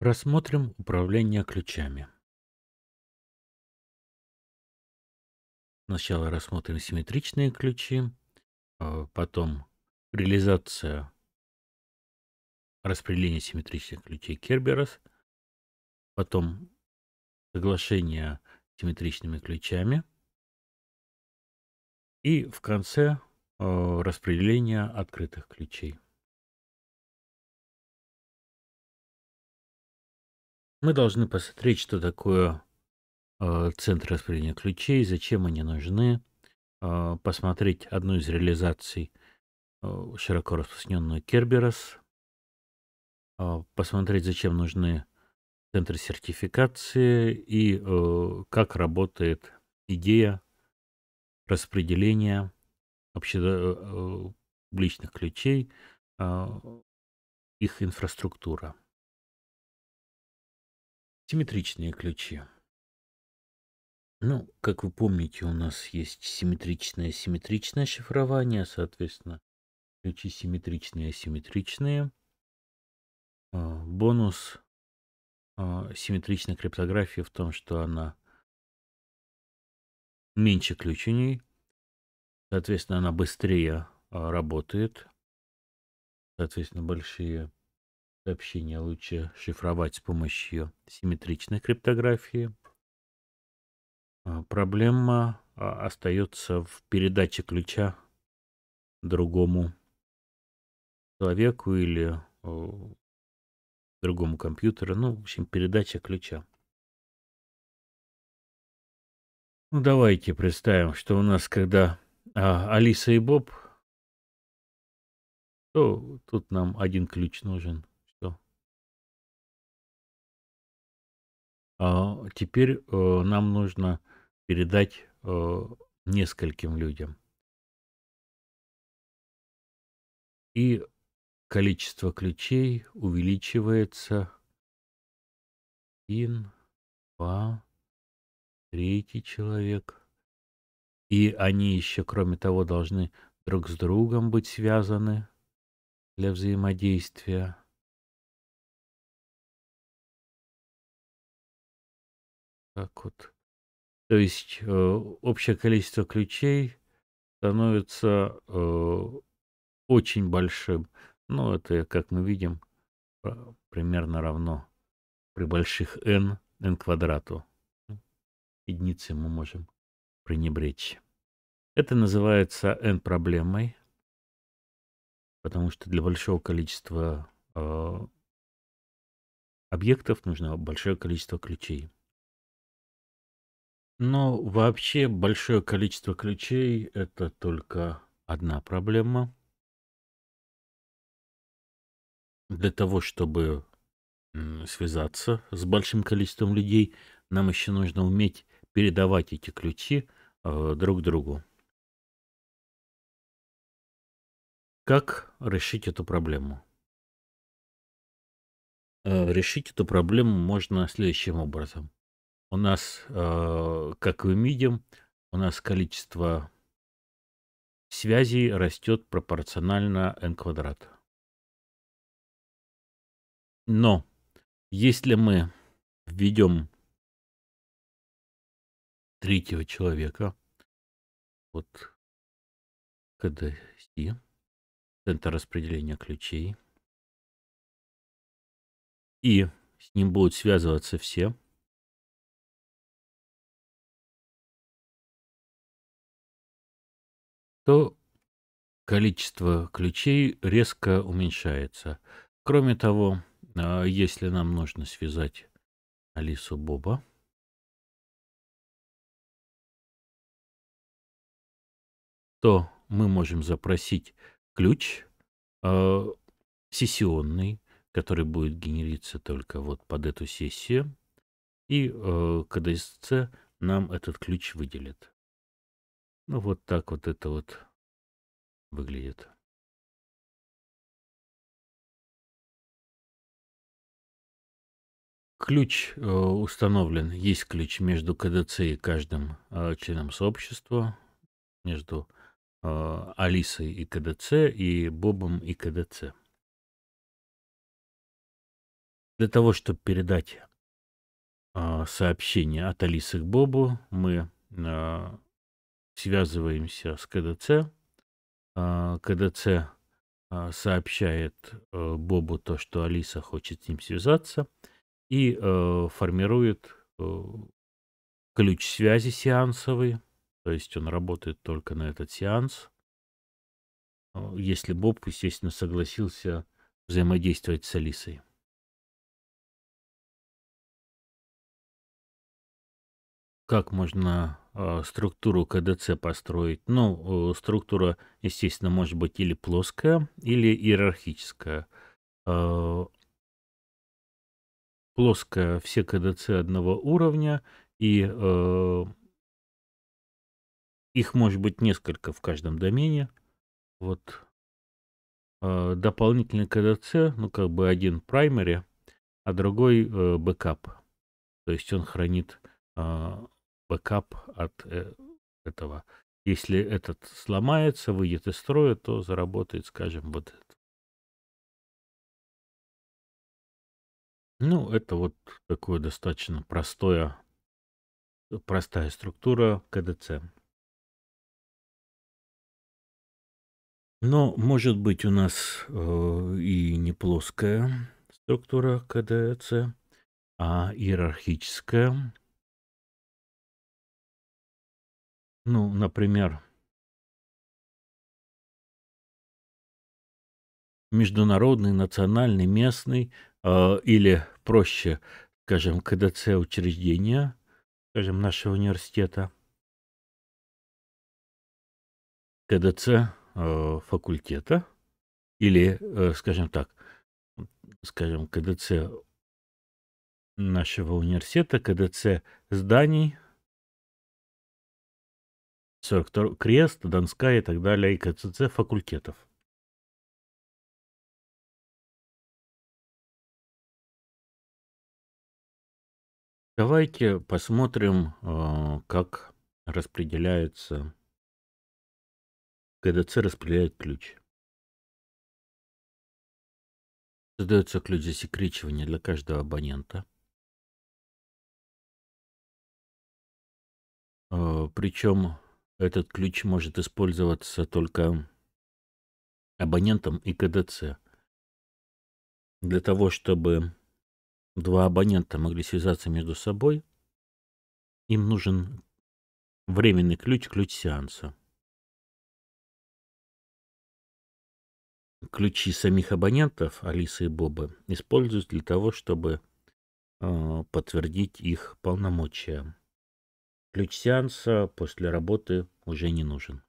Рассмотрим управление ключами. Сначала рассмотрим симметричные ключи, а потом реализация распределения симметричных ключей Керберос, потом соглашение симметричными ключами – и в конце э, распределение открытых ключей. Мы должны посмотреть, что такое э, центр распределения ключей, зачем они нужны, э, посмотреть одну из реализаций э, широко распространенную Kerberos, э, посмотреть, зачем нужны центры сертификации и э, как работает идея распределения обще... Э, э, публичных ключей, э, их инфраструктура. Симметричные ключи. Ну, как вы помните, у нас есть симметричное симметричное шифрование, соответственно, ключи симметричные асимметричные. Бонус симметричной криптографии в том, что она меньше ключеней, соответственно, она быстрее а, работает, соответственно, большие сообщения лучше шифровать с помощью симметричной криптографии. А, проблема а, остается в передаче ключа другому человеку или э, другому компьютеру. Ну, в общем, передача ключа. Ну давайте представим, что у нас, когда а, Алиса и Боб, то тут нам один ключ нужен. Что? А, теперь э, нам нужно передать э, нескольким людям. И количество ключей увеличивается. Ин, два, третий человек. И они еще, кроме того, должны друг с другом быть связаны для взаимодействия. Так вот. То есть э, общее количество ключей становится э, очень большим. Ну, это, как мы видим, а, примерно равно при больших n, n квадрату единицы мы можем пренебречь. Это называется N-проблемой, потому что для большого количества э, объектов нужно большое количество ключей. Но вообще большое количество ключей — это только одна проблема. Для того, чтобы связаться с большим количеством людей, нам еще нужно уметь передавать эти ключи э, друг другу. Как решить эту проблему? Э, решить эту проблему можно следующим образом. У нас, э, как мы видим, у нас количество связей растет пропорционально n квадрат. Но если мы введем третьего человека вот КДСИ, Центр распределения ключей. И с ним будут связываться все. То количество ключей резко уменьшается. Кроме того, а, если нам нужно связать Алису Боба, что мы можем запросить ключ э, сессионный, который будет генериться только вот под эту сессию, и э, КДСЦ нам этот ключ выделит. Ну вот так вот это вот выглядит. Ключ э, установлен, есть ключ между КДЦ и каждым э, членом сообщества, между Э, Алисой и КДЦ, и Бобом и КДЦ. Для того, чтобы передать а, сообщение от Алисы к Бобу, мы э, связываемся с КДЦ. А, КДЦ а, сообщает э, Бобу то, что Алиса хочет с ним связаться, и формирует ключ связи сеансовый, то есть он работает только на этот сеанс. Если Боб, естественно, согласился взаимодействовать с Алисой. Как можно э, структуру КДЦ построить? Ну, э, структура, естественно, может быть или плоская, или иерархическая. Э, плоская все КДЦ одного уровня и а, их может быть несколько в каждом домене. Вот а, дополнительный КДЦ, ну как бы один primary, а другой э, бэкап. То есть он хранит а, бэкап от э, этого. Если этот сломается, выйдет из строя, то заработает, скажем, вот это. Ну, это вот такое достаточно простое, простая структура КДЦ. Но, может быть, у нас э, и не плоская структура КДЦ, а иерархическая. Ну, например, международный, национальный, местный э, или проще, скажем, КДЦ учреждения, скажем, нашего университета. КДЦ э, факультета или, э, скажем так, скажем, КДЦ нашего университета, КДЦ зданий, 42 Крест, Донская и так далее, и КЦЦ факультетов. Давайте посмотрим, э, как распределяются КДЦ распределяет ключ. Создается ключ засекречивания для каждого абонента. А, Причем этот ключ может использоваться только абонентом и КДЦ. Для того, чтобы два абонента могли связаться между собой, им нужен временный ключ, ключ сеанса. ключи самих абонентов Алисы и Боба используют для того, чтобы э, подтвердить их полномочия. Ключ сеанса после работы уже не нужен.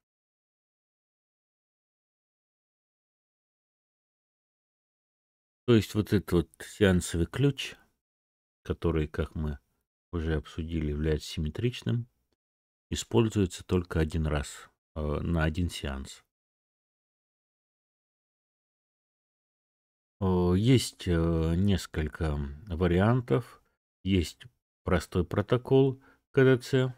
То есть вот этот вот сеансовый ключ, который, как мы уже обсудили, является симметричным, используется только один раз э, на один сеанс. Э, есть э, несколько вариантов. Есть простой протокол КДЦ,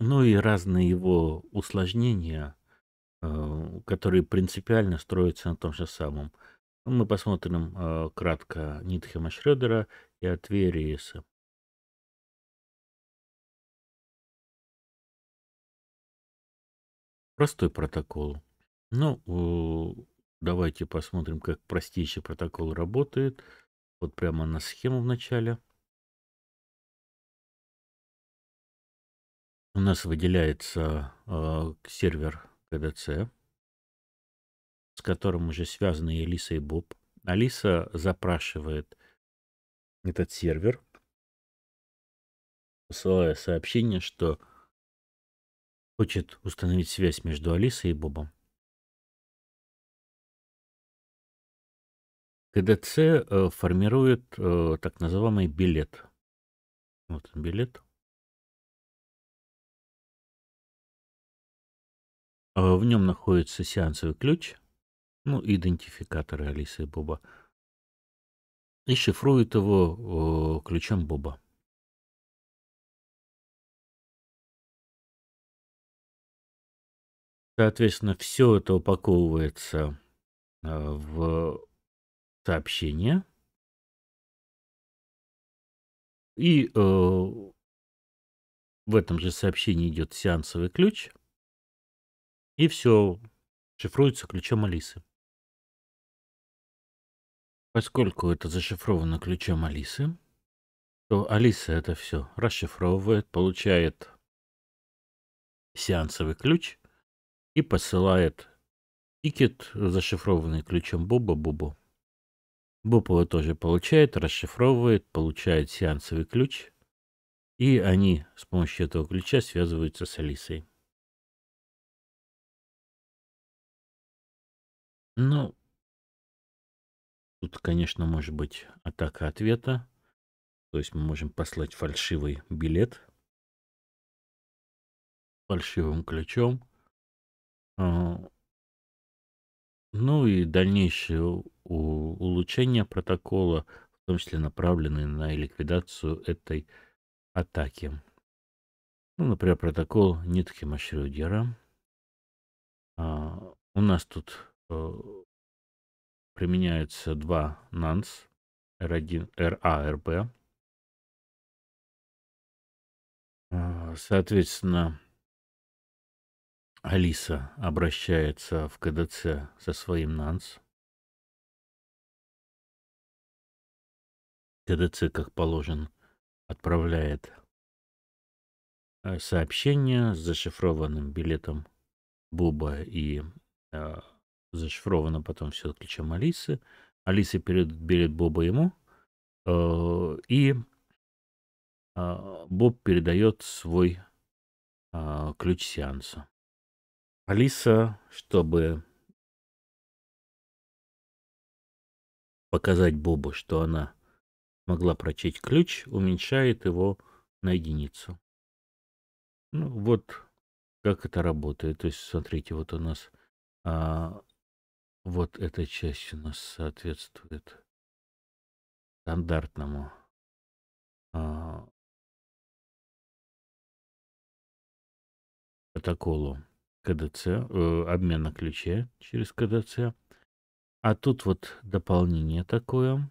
ну и разные его усложнения, э, которые принципиально строятся на том же самом. Мы посмотрим кратко Нитхема Шредера и Атвея Риеса. Простой протокол. Ну, Давайте посмотрим, как простейший протокол работает. Вот прямо на схему в начале. У нас выделяется э, сервер КДЦ, с которым уже связаны Алиса и Боб. Алиса запрашивает этот сервер, посылая сообщение, что хочет установить связь между Алисой и Бобом. КДЦ э, формирует э, так называемый билет. Вот билет. Э, в нем находится сеансовый ключ, ну, идентификаторы Алисы и Боба, и шифрует его ключом Боба. Соответственно, все это упаковывается в сообщение. И э, в этом же сообщении идет сеансовый ключ. И все шифруется ключом Алисы. Поскольку это зашифровано ключом Алисы, то Алиса это все расшифровывает, получает сеансовый ключ и посылает тикет, зашифрованный ключом Буба Бубу. Бупола тоже получает, расшифровывает, получает сеансовый ключ. И они с помощью этого ключа связываются с Алисой. Ну, тут, конечно, может быть атака ответа. То есть мы можем послать фальшивый билет фальшивым ключом. А, ну и дальнейшее улучшение протокола, в том числе направленные на ликвидацию этой атаки. Ну, например, протокол Нитки Шрёдера. А, у нас тут а, применяются два НАНС, R1, RA, РБ. А, соответственно, Алиса обращается в КДЦ со своим НАНС. КДЦ, как положен, отправляет э, сообщение с зашифрованным билетом Буба и э, зашифровано потом все ключом Алисы. Алиса передает билет Боба ему, э, и э, Боб передает свой э, ключ сеанса. Алиса, чтобы показать Бобу, что она могла прочесть ключ, уменьшает его на единицу. Ну, вот как это работает. То есть, смотрите, вот у нас а, вот эта часть у нас соответствует стандартному а, протоколу КДЦ, э, обмен на ключе через КДЦ. А тут вот дополнение такое.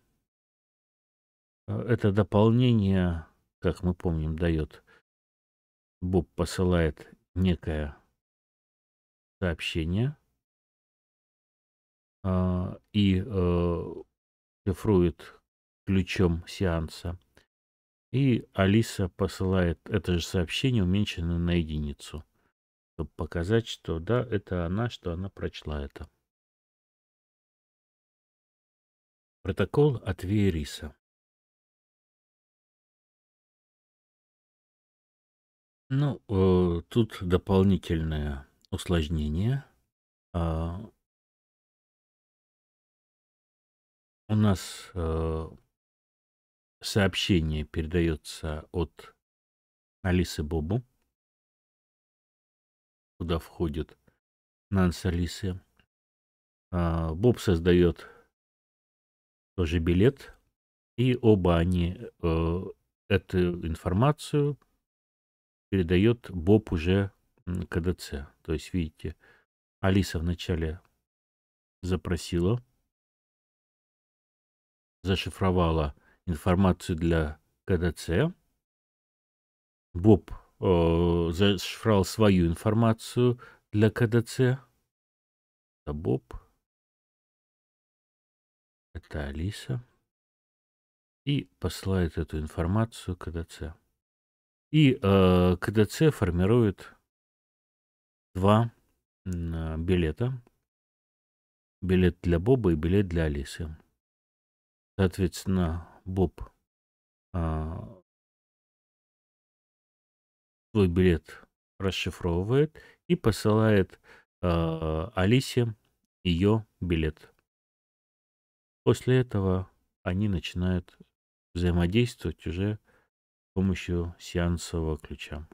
Э, это дополнение, как мы помним, дает Боб посылает некое сообщение э, и э, цифрует ключом сеанса. И Алиса посылает это же сообщение, уменьшенное на единицу – чтобы показать, что да, это она, что она прочла это. Протокол от Веериса. Ну, э, тут дополнительное усложнение. Э, у нас э, сообщение передается от Алисы Бобу куда входит Нанс Алисы. А, Боб создает тоже билет, и оба они э, эту информацию передает Боб уже КДЦ. То есть, видите, Алиса вначале запросила, зашифровала информацию для КДЦ. Боб Э, зашифровал свою информацию для КДЦ. Это Боб. Это Алиса. И посылает эту информацию КДЦ. И э, КДЦ формирует два э, билета. Билет для Боба и билет для Алисы. Соответственно, Боб э, свой билет расшифровывает и посылает э, Алисе ее билет. После этого они начинают взаимодействовать уже с помощью сеансового ключа.